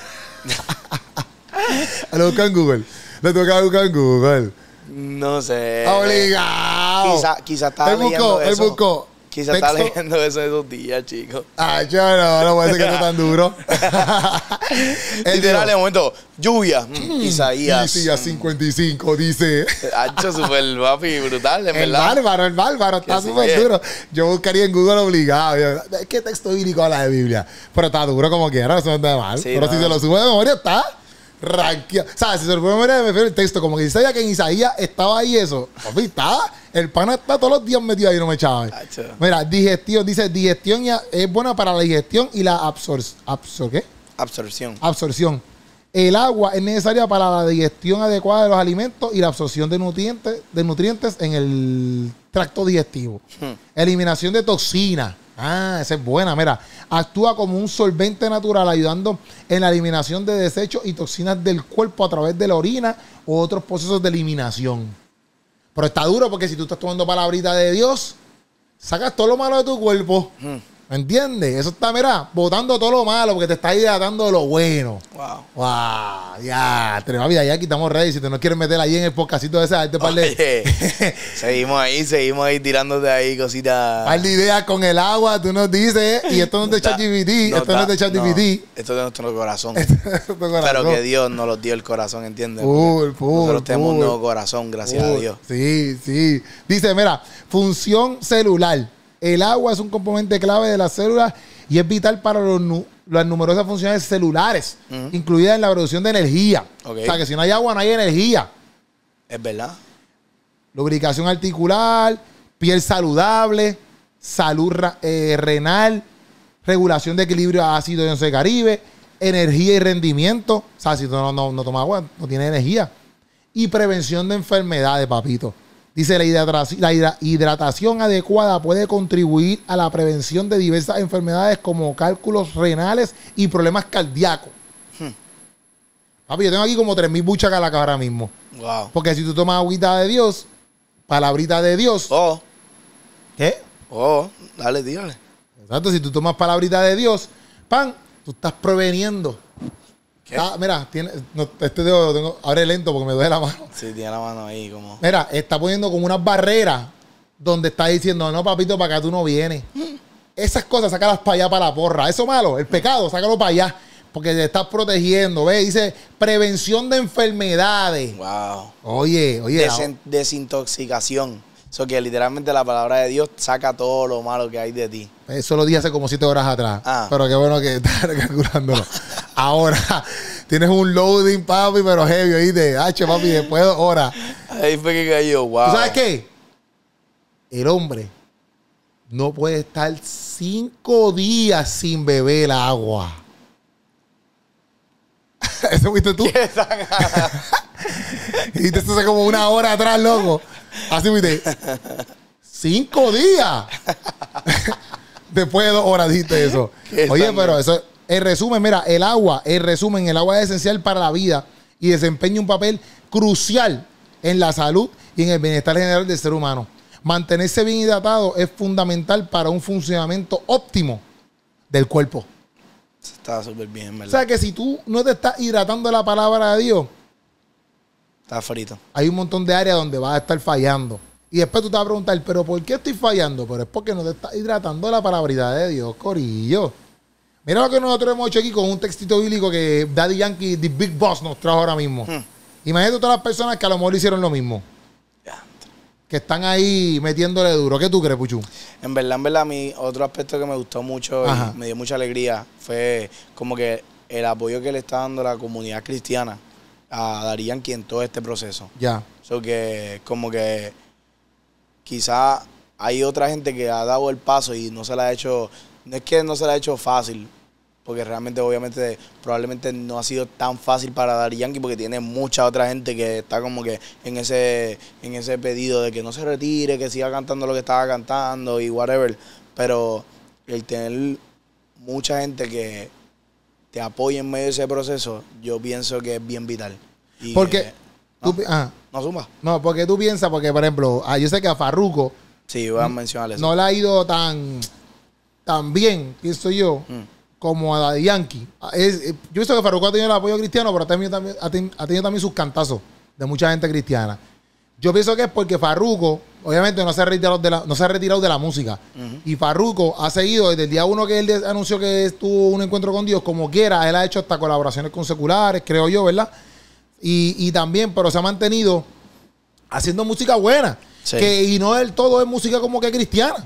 S2: Ah, lo buscó en Google. Lo toca buscar en Google.
S1: No sé. Obligado. Quizá, quizá estaba él buscó, Él buscó Quizás está leyendo eso en esos días, chicos.
S2: Ah, yo no, no puede ser que esté tan duro. [laughs] Literal, de momento, lluvia, mm, mm, Isaías. Isaías 55 mm. dice. [laughs]
S1: Hacho súper papi, brutal, en verdad. El bárbaro,
S2: el bárbaro, está súper eh. duro. Yo buscaría en Google obligado. ¿Qué texto bíblico habla de Biblia? Pero está duro como quiera, eso no está mal. Pero si se lo sube de memoria, está ranqueado. O sea, si se lo me refiero el texto. Como que dice que en Isaías estaba ahí eso. está. El pana está todos los días metido ahí, no me echaba. Mira, digestión. Dice, digestión ya es buena para la digestión y la absorción. qué? Absorción. Absorción. El agua es necesaria para la digestión adecuada de los alimentos y la absorción de nutrientes, de nutrientes en el tracto digestivo. Hmm. Eliminación de toxinas. Ah, esa es buena. Mira, actúa como un solvente natural ayudando en la eliminación de desechos y toxinas del cuerpo a través de la orina u otros procesos de eliminación. Pero está duro porque si tú estás tomando palabrita de Dios, sacas todo lo malo de tu cuerpo. Mm. ¿Me entiendes? Eso está, mira, botando todo lo malo porque te está hidratando lo bueno. Wow. Wow. Ya, tenemos vida, ya quitamos ready. Si te no quieres meter ahí en el podcastito de ese, este par
S1: de... [laughs] seguimos ahí, seguimos ahí tirándote ahí cositas. Par de
S2: ideas con el agua, tú nos dices. Y esto no es de [laughs] ChatGPT, esto no es de ChatGPT.
S1: esto es de nuestro corazón. [laughs] esto es nuestro corazón. Pero que Dios nos los dio el corazón, ¿entiendes? Pul, pul, nosotros tenemos un nuevo corazón, gracias a Dios.
S2: Sí, sí. Dice, mira, función celular el agua es un componente clave de las células y es vital para las numerosas funciones celulares, incluida incluidas en la producción de energía. O sea que si no hay agua, no hay energía. Es verdad. Lubricación articular, piel saludable, salud eh, renal, regulación de equilibrio ácido y caribe, energía y rendimiento. O sea, si no, no, no toma agua, no tiene energía. Y prevención de enfermedades, papito. Dice, la hidratación, adecuada puede contribuir a la prevención de diversas enfermedades como cálculos renales y problemas cardíacos. Hmm. Papi, yo tengo aquí como 3.000 buchas la ahora mismo. Porque si tú tomas agüita de Dios, palabrita de Dios. Oh. ¿Qué? Oh, dale, dígale. Exacto, si tú tomas palabrita de Dios, pan, tú estás preveniendo ¿Eh? Ah, mira, tiene, este dedo tengo, abre lento porque me duele la mano.
S1: Sí, tiene la mano ahí como.
S2: Mira, está poniendo como unas barreras donde está diciendo, no, papito, para acá tú no vienes. Esas cosas, sácalas para allá, para la porra. Eso malo, el pecado, sácalo para allá. Porque te estás protegiendo, ve Dice prevención de enfermedades. Wow. Oye, oye.
S1: desintoxicación. Eso que literalmente la palabra de Dios saca todo lo malo que hay de ti.
S2: Eso eh, lo dije hace como siete horas atrás. Ah. Pero qué bueno que [laughs] estás recalculándolo. Ahora [laughs] tienes un loading, papi, pero heavy, oíste. H, papi, después de Ahí fue que
S1: cayó, wow. ¿Tú sabes qué?
S2: El hombre no puede estar cinco días sin beber agua. [laughs] Eso fuiste tú. ¿Qué y te hace como una hora atrás, loco. Así fuiste. Cinco días. [laughs] Después de dos horas dijiste eso. Oye, pero eso, el resumen, mira, el agua, el resumen, el agua es esencial para la vida y desempeña un papel crucial en la salud y en el bienestar general del ser humano. Mantenerse bien hidratado es fundamental para un funcionamiento óptimo del cuerpo.
S1: Está súper bien,
S2: ¿verdad? O sea que si tú no te estás hidratando la palabra de Dios, hay un montón de áreas donde vas a estar fallando. Y después tú te vas a preguntar, ¿pero por qué estoy fallando? Pero es porque no te está hidratando la palabra de Dios, Corillo. Mira lo que nosotros hemos hecho aquí con un textito bíblico que Daddy Yankee, The Big Boss, nos trajo ahora mismo. Imagínate hmm. Imagínate todas las personas que a lo mejor hicieron lo mismo. Que están ahí metiéndole duro. ¿Qué tú crees, Puchu?
S1: En verdad, en verdad, mí otro aspecto que me gustó mucho y me dio mucha alegría fue como que el apoyo que le está dando la comunidad cristiana a Darían en todo este proceso. Ya. sea, que como que quizá hay otra gente que ha dado el paso y no se la ha hecho, no es que no se la ha hecho fácil, porque realmente obviamente probablemente no ha sido tan fácil para dar Yankee porque tiene mucha otra gente que está como que en ese en ese pedido de que no se retire, que siga cantando lo que estaba cantando y whatever, pero el tener mucha gente que te apoye en medio de ese proceso, yo pienso que es bien vital. porque.
S2: no, eh, tú, no ah. No, porque tú piensas, porque por ejemplo, ah, yo sé que a Farruko. No le ha ido tan, tan bien, pienso yo, mm. como a Daddy Yankee. Ah, eh, yo he que Farruko ha tenido el apoyo cristiano, pero ha, tenido, ha tenido también sus cantazos de mucha gente cristiana. Yo pienso que es porque Farruko obviamente no se ha retirado de la, no se ha retirado de la música. Y Farruko ha seguido desde el día uno que él anunció que estuvo un encuentro con Dios, como quiera, él ha hecho hasta colaboraciones con seculares, creo yo, ¿verdad? Y, también, pero se ha mantenido haciendo música buena. Que, y no del todo es música como que cristiana.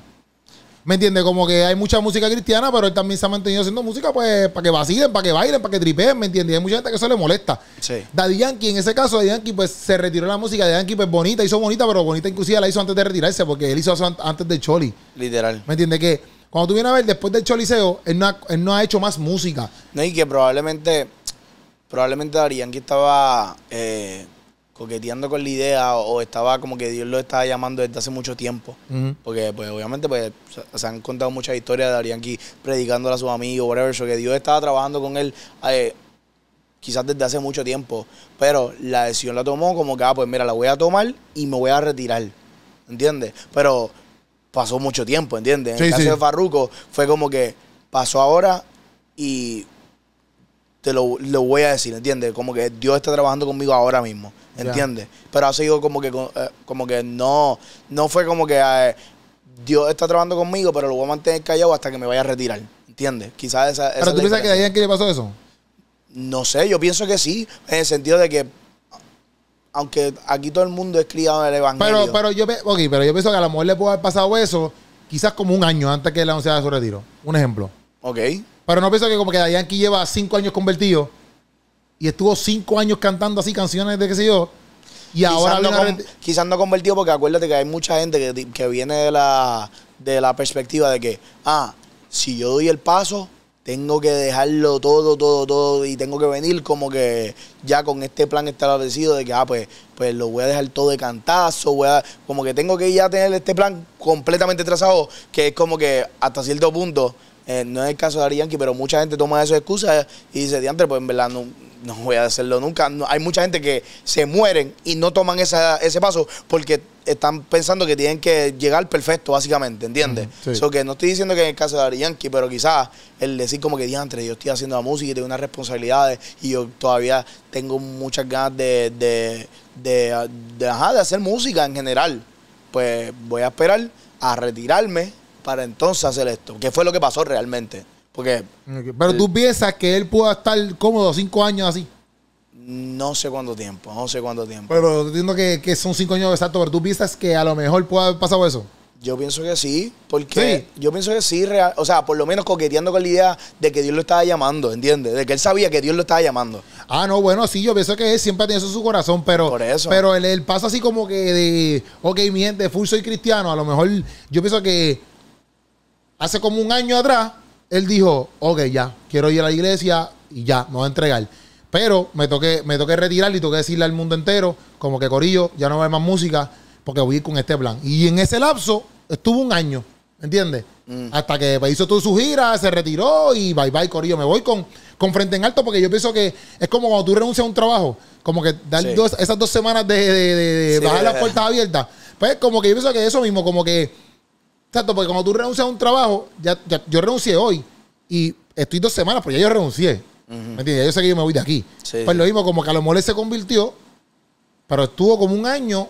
S2: ¿Me entiendes? Como que hay mucha música cristiana, pero él también se ha mantenido haciendo música pues para que vacilen, para que bailen, para que tripeen, ¿me entiendes? Hay mucha gente que eso le molesta. Sí. Daddy Yankee, en ese caso, Daddy Yankee pues se retiró la música de Yankee, pues bonita, hizo bonita, pero bonita inclusive la hizo antes de retirarse, porque él hizo eso antes de Choli. Literal. ¿Me entiendes? Que cuando tú vienes a ver, después del Choliseo, él no ha, no ha hecho más música.
S1: No, y que probablemente, probablemente Daddy Yankee estaba... Eh coqueteando con la idea o, estaba como que Dios lo estaba llamando desde hace mucho tiempo. Porque pues obviamente pues se han contado muchas historias de Arianki predicando a sus amigos, whatever, eso que Dios estaba trabajando con él eh, quizás desde hace mucho tiempo. Pero la decisión la tomó como que, ah, pues mira, la voy a tomar y me voy a retirar. ¿Entiendes? Pero pasó mucho tiempo, ¿entiendes? En el caso de Farruko fue como que pasó ahora y te lo, voy a decir, ¿entiendes? Como que Dios está trabajando conmigo ahora mismo, ¿entiendes? Pero ha sido como que, eh, como que no, no fue como que eh, Dios está trabajando conmigo, pero lo voy a mantener callado hasta que me vaya a retirar, ¿entiendes? Quizás esa, ¿Pero tú piensas que
S2: en que le pasó eso? No sé,
S1: yo pienso que sí, en el sentido de que aunque aquí todo el mundo es criado en el
S2: evangelio. Pero, pero yo, pero yo pienso que a la mujer le puede haber pasado eso quizás como un año antes que la anunciara su retiro. Un ejemplo. Ok. Pero no pienso que como que Dayanqui lleva cinco años convertido y estuvo cinco años cantando así canciones de qué sé yo. Y ahora no quizás no
S1: convertido porque acuérdate que hay mucha gente que, viene de la, de la perspectiva de que, ah, si yo doy el paso, tengo que dejarlo todo, todo, todo y tengo que venir como que ya con este plan establecido de que, ah, pues, pues lo voy a dejar todo de cantazo, voy como que tengo que ya tener este plan completamente trazado, que es como que hasta cierto punto eh, no es el caso de Ari pero mucha gente toma esas excusas y dice, diantre, pues en verdad no, voy a hacerlo nunca. hay mucha gente que se mueren y no toman ese paso porque están pensando que tienen que llegar perfecto, básicamente, ¿entiendes? eso que no estoy diciendo que es el caso de Ari pero quizás el decir como que diantre, yo estoy haciendo la música y tengo unas responsabilidades y yo todavía tengo muchas ganas de, de, de, de hacer música en general. Pues voy a esperar a retirarme para entonces hacer esto. ¿Qué fue lo que pasó realmente? Porque.
S2: Pero tú piensas que él pudo estar cómodo cinco años así.
S1: No sé cuánto tiempo, no sé cuánto tiempo.
S2: Pero entiendo que, son cinco años exactos, pero tú piensas que a lo mejor puede haber pasado eso.
S1: Yo pienso que sí, porque yo pienso que sí, o sea, por lo menos coqueteando con la idea de que Dios lo estaba llamando, ¿entiendes? De que él sabía que Dios lo estaba llamando.
S2: Ah, no, bueno, sí, yo pienso que él siempre tiene eso en su corazón, pero por eso. pero él, pasa así como que de, ok, mi gente, full soy cristiano, a lo mejor yo pienso que hace como un año atrás, él dijo, ok, ya, quiero ir a la iglesia y ya, me voy a entregar. Pero me toque me toqué retirar y que decirle al mundo entero, como que Corillo, ya no va a haber más música porque voy a ir con este plan. Y en ese lapso estuvo un año, ¿entiendes? Mm. Hasta que pues, hizo toda su gira, se retiró y bye bye Corillo. Me voy con, con frente en alto porque yo pienso que es como cuando tú renuncias a un trabajo, como que dar esas dos semanas de, de, bajar las puertas abiertas. Pues como que yo pienso que es eso mismo, como que Exacto, porque cuando tú renuncias a un trabajo, ya, yo renuncié hoy y estoy dos semanas, pero ya yo renuncié. ¿Me entiendes? Yo sé que yo me voy de aquí. pues lo mismo, como que a lo mejor se convirtió, pero estuvo como un año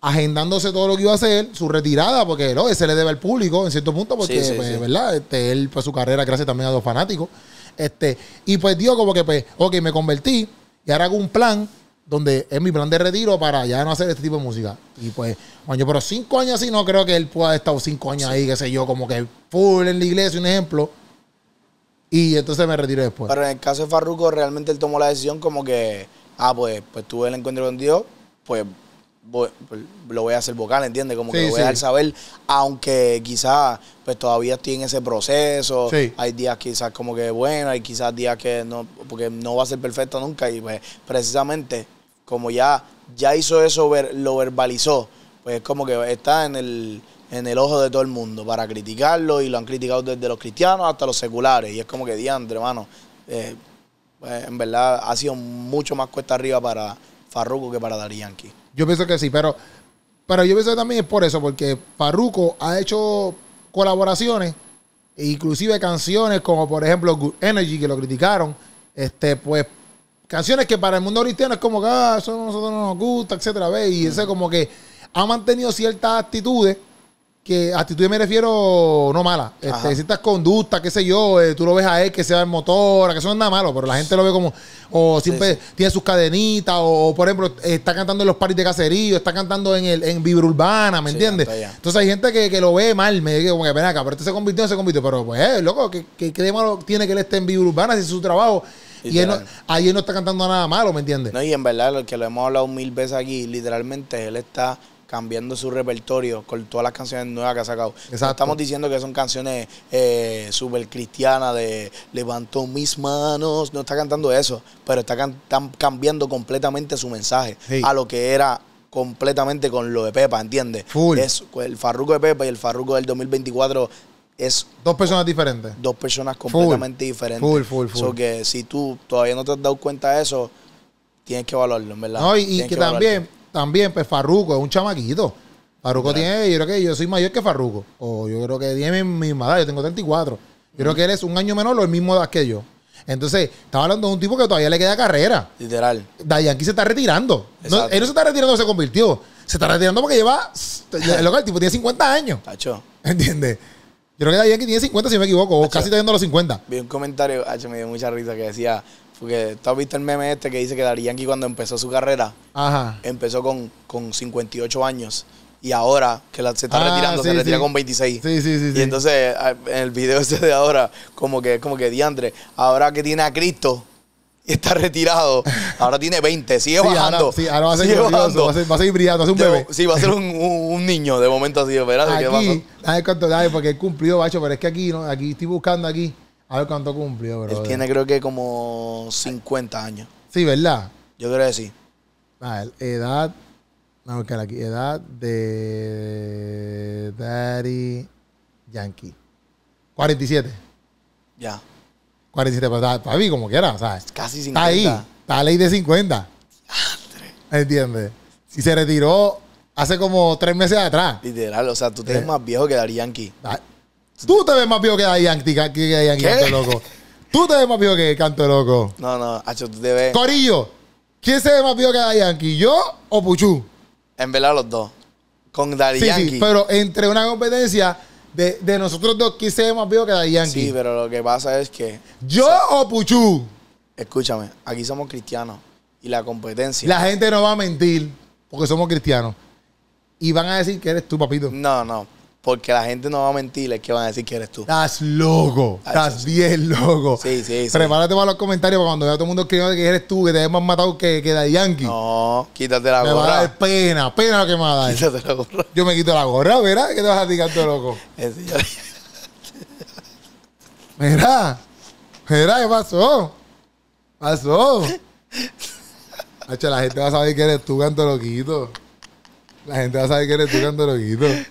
S2: agendándose todo lo que iba a hacer, su retirada, porque no, se le debe al público en cierto punto, porque, pues, ¿verdad? Este, él, pues su carrera, gracias también a los fanáticos. Este, y pues, dio como que, pues, ok, me convertí y ahora hago un plan donde es mi plan de retiro para ya no hacer este tipo de música. Y pues, yo pero cinco años así, no creo que él pueda estar estado cinco años ahí, qué sé yo, como que full en la iglesia, un ejemplo. Y entonces me retiré después. Pero
S1: en el caso de Farruko, realmente él tomó la decisión como que, ah, pues, pues tuve el encuentro con Dios, pues, pues lo voy a hacer vocal, ¿entiendes? Como que lo voy a dar saber, aunque quizás pues todavía estoy en ese proceso, hay días quizás como que bueno, hay quizás días que no, porque no va a ser perfecto nunca y pues precisamente como ya, ya hizo eso, lo verbalizó, pues es como que está en el, ojo de todo el mundo para criticarlo y lo han criticado desde los cristianos hasta los seculares. Y es como que diantre, hermano. Eh, pues, en verdad ha sido
S2: mucho más cuesta arriba para Farruko que para Dari Yo pienso que sí, pero, pero yo pienso que también es por eso, porque Farruko ha hecho colaboraciones, inclusive canciones como por ejemplo Good Energy, que lo criticaron, este, pues canciones que para el mundo cristiano es como que ah, eso a nosotros no nos gusta, etcétera, Y ese como que ha mantenido ciertas actitudes que actitudes me refiero no malas, este, ciertas conductas, qué sé yo, eh, tú lo ves a él que se va en motora, que eso no es nada malo, pero la gente lo ve como, o siempre tiene sus cadenitas, o, por ejemplo, está cantando en los paris de caserío, está cantando en el en Vibra Urbana, ¿me entiendes? Entonces hay gente que, lo ve mal, me dice como que ven acá, pero este se convirtió, se convirtió, pero pues, eh, loco, ¿qué, qué, tiene que él esté en Vibra Urbana si es su trabajo? Y él ahí él no está cantando nada malo, ¿me entiendes? No,
S1: y en verdad, lo que lo hemos hablado mil veces aquí, literalmente él está cambiando su repertorio con todas las canciones nuevas que ha sacado. estamos diciendo que son canciones eh, súper cristianas de levantó mis manos. No está cantando eso, pero está, cambiando completamente su mensaje a lo que era completamente con lo de Pepa, ¿entiendes? Full. el farruco de Pepa y el farruco del 2024 dos
S2: personas diferentes. Dos personas completamente
S1: diferentes. Full, full, full. que si tú todavía no te has dado cuenta de eso, tienes que valorarlo, ¿verdad? No, y, que, también,
S2: también, pues Farruko es un chamaquito. Farruko tiene, yo creo que yo soy mayor que Farruko. O yo creo que tiene mi, misma edad, yo tengo 34. Yo creo que él es un año menor o el mismo edad que yo. Entonces, estaba hablando de un tipo que todavía le queda carrera. Literal. Dayanqui se está retirando. él no se está retirando, se convirtió. Se está retirando porque lleva. el tipo tiene 50 años. ¿Entiendes? Yo creo que Daddy tiene 50, si me equivoco, o casi está yendo a los 50.
S1: Vi un comentario, me dio mucha risa que decía, porque tú has visto el meme este que dice que Daddy Yankee cuando empezó su carrera, empezó con, 58 años y ahora que se está ah, retirando, se retira con 26. Sí, sí, sí. Y entonces, en el video [laughs] este de ahora, como que, es como que Diandre ahora que tiene a Cristo, y [laughs] está retirado. Ahora tiene 20, sigue bajando. Ahora, sí, ahora va a seguir brillando.
S2: Va a, seguir brillando, va un bebé. sí, va a ser un,
S1: un, niño de momento así, ¿verdad? a ver
S2: cuánto, da porque él cumplió, bacho, pero es que aquí, ¿no? Aquí estoy buscando aquí, a ver cuánto cumplió, bro. Él tiene creo
S1: que como 50 años.
S2: Sí, ¿verdad? Yo creo que sí. A ah, ver, edad, vamos a buscar aquí, edad de Daddy Yankee. 47. Ya. 47, para para mí como quiera, o sea. Casi 50. Está ahí, está ley de 50. ¿Entiendes? Si se retiró hace como tres meses atrás. Literal, o sea, tú te ves eh. más viejo que Dari Yankee. Tú te ves más viejo que Dari Yankee, canto loco. Tú te ves más viejo que Canto Loco.
S1: No, no, Hacho, tú te ves.
S2: Corillo, ¿quién se ve más viejo que Dari Yankee, yo o Puchu?
S1: En verdad los dos. Con Dari sí, Yankee. Sí, pero
S2: entre una competencia de, nosotros dos, ¿quién se más vivo que Daddy Yankee? Sí, pero lo que pasa es que. ¿Yo o Puchu? Escúchame, aquí somos
S1: cristianos. Y la competencia. La gente
S2: no va a mentir porque somos cristianos. Y van a decir que eres tú, papito. No, no. Porque la gente no va a mentir, es que van a decir que eres tú. Estás loco. Ah, estás bien loco. Sí, sí, sí. Prepárate para los comentarios para cuando vea todo el mundo escribiendo que eres tú, que te hemos matado que, que Yankee. No, quítate la gorra. Me va a dar pena, pena lo que me va a dar. Quítate la gorra. Yo me quito la gorra, ¿verdad? ¿Qué te vas a decir todo loco? Mira, [laughs] eh, mira, ¿qué pasó? ¿Pasó? [laughs] la gente va a saber que eres tú, canto loquito. La gente va a saber que eres tú cuando lo Después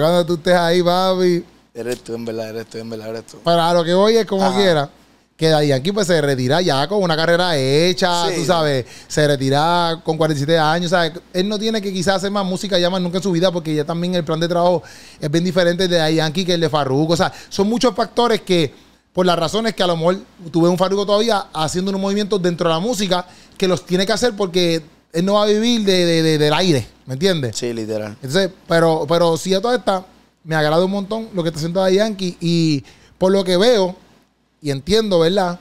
S2: cuando tú estés ahí, papi. Eres
S1: tú, en verdad, eres tú, en verdad, eres tú.
S2: Para lo que voy es como quiera. Que Dayanqui pues se retira ya con una carrera hecha, tú sabes, se retira con 47 años, ¿sabes? Él no tiene que quizás hacer más música ya más nunca en su vida porque ya también el plan de trabajo es bien diferente de Dayanqui que el de Farruko, o sea, son muchos factores que por las razones que a lo mejor tuve un Farruko todavía haciendo unos movimientos dentro de la música que los tiene que hacer porque él no va a vivir de, de, del aire, ¿me entiendes? Sí, literal. Entonces, pero, pero sí a toda esta, me agrada un montón lo que está haciendo Daddy Yankee y por lo que veo y entiendo, ¿verdad?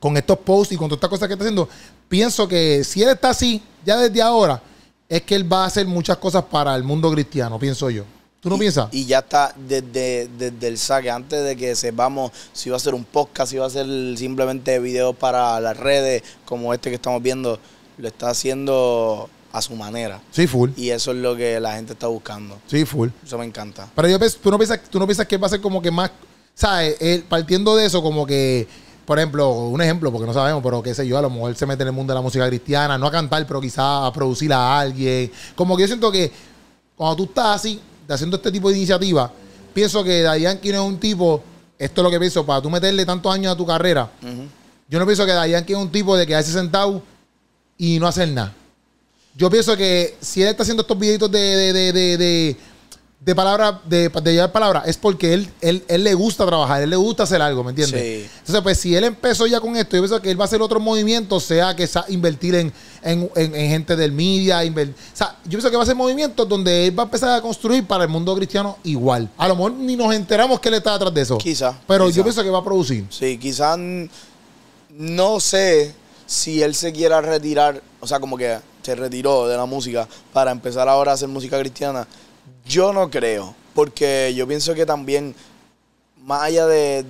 S2: Con estos posts y con todas estas cosas que está haciendo, pienso que si él está así, ya desde ahora, es que él va a hacer muchas cosas para el mundo cristiano, pienso yo. ¿Tú no piensas?
S1: Y ya está desde, desde el saque, antes de que sepamos si va a ser un podcast, si va a ser simplemente video para las redes, como este que estamos viendo lo está haciendo a su manera. Sí, full. Y eso es lo que la gente está buscando. Sí, full. Eso me encanta. Pero
S2: yo tú no piensas, tú no piensas que va a ser como que más, ¿sabes? Eh, eh, partiendo de eso, como que, por ejemplo, un ejemplo, porque no sabemos, pero qué sé yo, a lo mejor se mete en el mundo de la música cristiana, no a cantar, pero quizá a producir a alguien. Como que yo siento que cuando tú estás así, haciendo este tipo de iniciativa, pienso que Dayan no es un tipo, esto es lo que pienso, para tú meterle tantos años a tu carrera. Yo no pienso que Dayanqui es un tipo de que hace sentado y no hacer nada. Yo pienso que si él está haciendo estos videitos de, de, de, de, de palabra, de, llevar palabra, es porque él, él, él, le gusta trabajar, él le gusta hacer algo, ¿me entiendes? Sí. Entonces, pues si él empezó ya con esto, yo pienso que él va a hacer otro movimiento, sea que sea invertir en, gente del media, o sea, yo pienso que va a ser movimiento donde él va a empezar a construir para el mundo cristiano igual. A lo mejor ni nos enteramos que él está detrás de eso. Quizás. Pero yo pienso que va a producir. Sí, quizás no
S1: sé si él se quiera retirar, o sea, como que se retiró de la música para empezar ahora a hacer música cristiana, yo no creo, porque yo pienso que también, más allá de,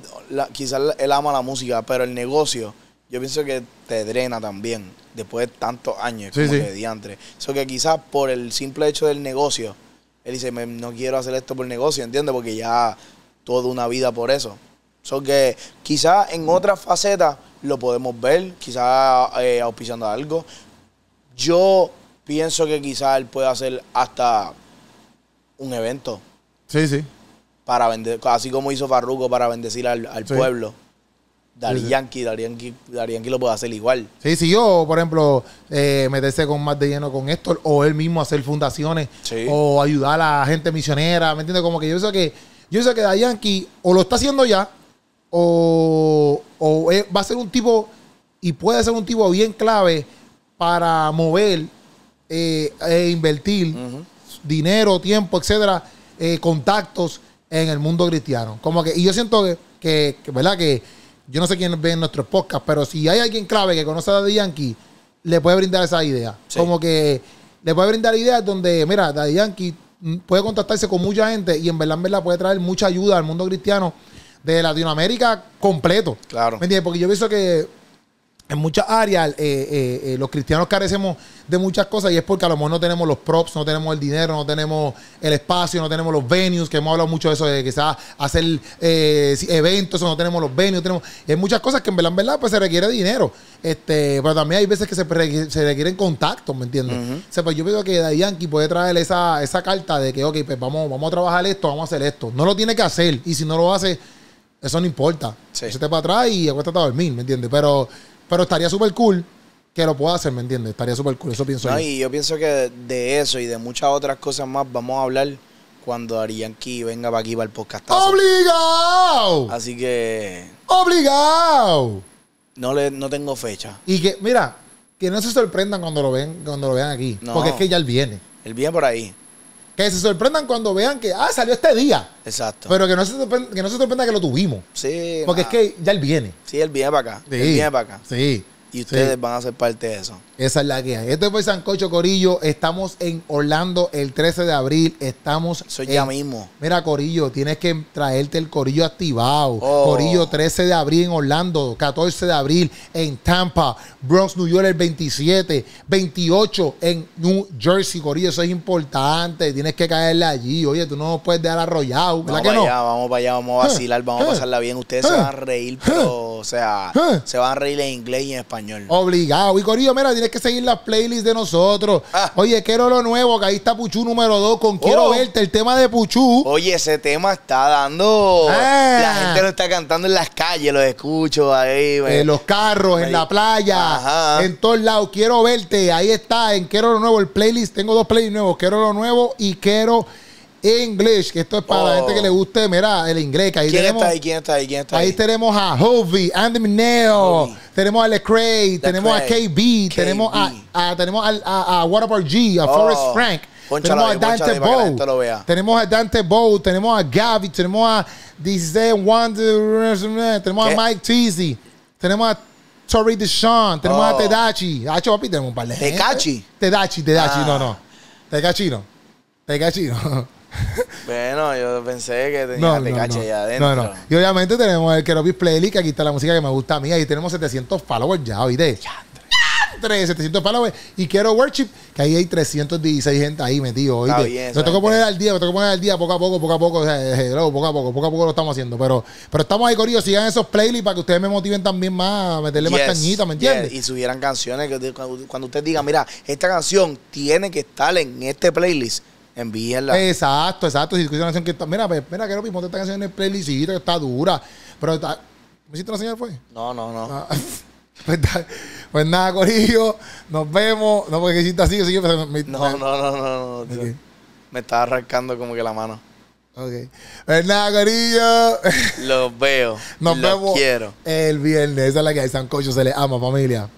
S1: quizás él ama la música, pero el negocio, yo pienso que te drena también, después de tantos años de como sí. Eso que quizás por el simple hecho del negocio, él dice, no quiero hacer esto por negocio, ¿entiendes? Porque ya toda una vida por eso. Eso que quizás en otras facetas lo podemos ver, quizás eh, auspiciando algo. Yo pienso que quizás él puede hacer hasta un evento. Sí, sí. Para vender, así como hizo Farruko para bendecir al, pueblo. Dari sí, Yankee, lo
S2: puede hacer igual. Sí, sí, yo, por ejemplo, eh, meterse con más de lleno con esto, o él mismo hacer fundaciones, o ayudar a la gente misionera, ¿me entiendes? Como que yo sé que, yo sé que Dari o lo está haciendo ya, o, o va a ser un tipo y puede ser un tipo bien clave para mover eh, e invertir dinero, tiempo, etcétera, eh, contactos en el mundo cristiano. Como que, y yo siento que, ¿verdad? Que yo no sé quién ve en nuestros podcasts, pero si hay alguien clave que conoce a Daddy Yankee, le puede brindar esa idea. Como que le puede brindar ideas donde, mira, Daddy Yankee puede contactarse con mucha gente y en verdad, en verdad puede traer mucha ayuda al mundo cristiano de Latinoamérica completo. Claro. ¿Me entiendes? Porque yo pienso que en muchas áreas eh, eh, eh, los cristianos carecemos de muchas cosas y es porque a lo mejor no tenemos los props, no tenemos el dinero, no tenemos el espacio, no tenemos los venues, que hemos hablado mucho de eso, de quizás hacer eventos, o no tenemos los venues, tenemos, hay muchas cosas que en verdad, en verdad, pues se requiere dinero. Este, pero también hay veces que se, requieren contactos, ¿me entiendes? o sea, pues yo veo que Daddy Yankee puede traer esa, esa carta de que, ok, pues vamos, vamos a trabajar esto, vamos a hacer esto. No lo tiene que hacer y si no lo hace eso no importa. te te para atrás y acuéstate a dormir, ¿me entiendes? Pero, pero estaría súper cool que lo pueda hacer, ¿me entiendes? Estaría súper cool, eso pienso no, yo. Y
S1: yo pienso que de eso y de muchas otras cosas más vamos a hablar cuando harían venga para aquí para el podcast. ¡Obligado! Así que. ¡Obligado! No, le, no tengo fecha.
S2: Y que, mira, que no se sorprendan cuando lo ven, cuando lo vean aquí. porque es que ya él viene. Él viene por ahí. Que se sorprendan cuando vean que, ah, salió este día. Exacto. Pero que no se sorprenda que, lo tuvimos. Sí. Porque es ah. que ya él viene. Sí, él viene para acá. Sí. Él viene para acá. Sí y
S1: ustedes van a ser parte de eso.
S2: Esa es la guía. Este fue Sancocho Corillo. Estamos en Orlando el 13 de abril. Estamos. Eso ya mismo. Mira, Corillo, tienes que traerte el Corillo activado. Oh. Corillo 13 de abril en Orlando, 14 de abril en Tampa, Bronx, New York el 27, 28 en New Jersey, Corillo. Eso es importante. Tienes que caerle allí. Oye, tú no nos puedes dejar arrollado. que no? vamos para allá, vamos a vacilar, vamos a pasarla
S1: bien. Ustedes se van a reír, pero, o sea, se van a reír en inglés y en español.
S2: Obligado. Y Corillo, mira, tienes que seguir las playlists de nosotros. Ah. Oye, quiero lo nuevo, que ahí está Puchú número 2 con Quiero oh. verte, el tema de Puchú.
S1: Oye, ese tema está dando. La ah. gente lo está cantando en las calles, lo escucho ahí. En los
S2: carros, en la playa, en todos lados. Quiero verte, ahí está, en Quiero lo nuevo, el playlist. Tengo dos playlists nuevos, Quiero lo nuevo y Quiero English, que esto es para la gente que le oh. guste, mira, el inglés. Que ahí ¿Quién está ahí? ¿Quién
S1: está ahí? ahí?
S2: tenemos a Hovey, Andy Mineo, tenemos a Lecrae, tenemos a KB, tenemos a, tenemos a, a, G, a Forest Forrest oh. Frank. tenemos, a Dante Bow, tenemos a Dante Bow, tenemos a Gaby, tenemos a Wonder, tenemos a Mike Teasy, tenemos a Tori Deshaun, tenemos a oh. Tedachi. a papi, tenemos un par de Tedachi, Tedachi, no, ah. no. Tedachi no. Tedachi no. [laughs]
S1: [laughs] bueno, yo pensé que tenía no, no, no. adentro.
S2: Y obviamente tenemos el Keropis Playlist, que aquí está la música que me gusta a mí. Ahí tenemos 700 followers ya, ¿oíste? Ya. 700 followers y quiero worship, que ahí hay 316 gente ahí metido. me tengo que poner al día, me tengo que poner al día poco a poco, poco a poco, eh, eh, poco a poco, poco a poco lo estamos haciendo. Pero, pero estamos ahí, ellos, sigan esos playlists para que ustedes me motiven también más, a meterle más cañita, ¿me entiendes?
S1: Y subieran canciones que cuando usted diga, mira, esta canción tiene que estar en este
S2: playlist envíenla. Exacto, exacto. Si canción que mira, mira, que lo mismo esta canción en el playlist, que está dura. Pero está, ¿me hiciste la señal, fue No, no, no. Ah, [laughs] pues, pues, nada, Corillo, nos vemos. No, porque hiciste así, así pues, no, no, no, no,
S1: no, no Me estaba arrancando como que la mano. Ok.
S2: Pues nada, Corillo.
S3: Los veo. Nos los vemos. quiero.
S2: El viernes. Esa es la que hay, Sancocho. Se le ama, familia.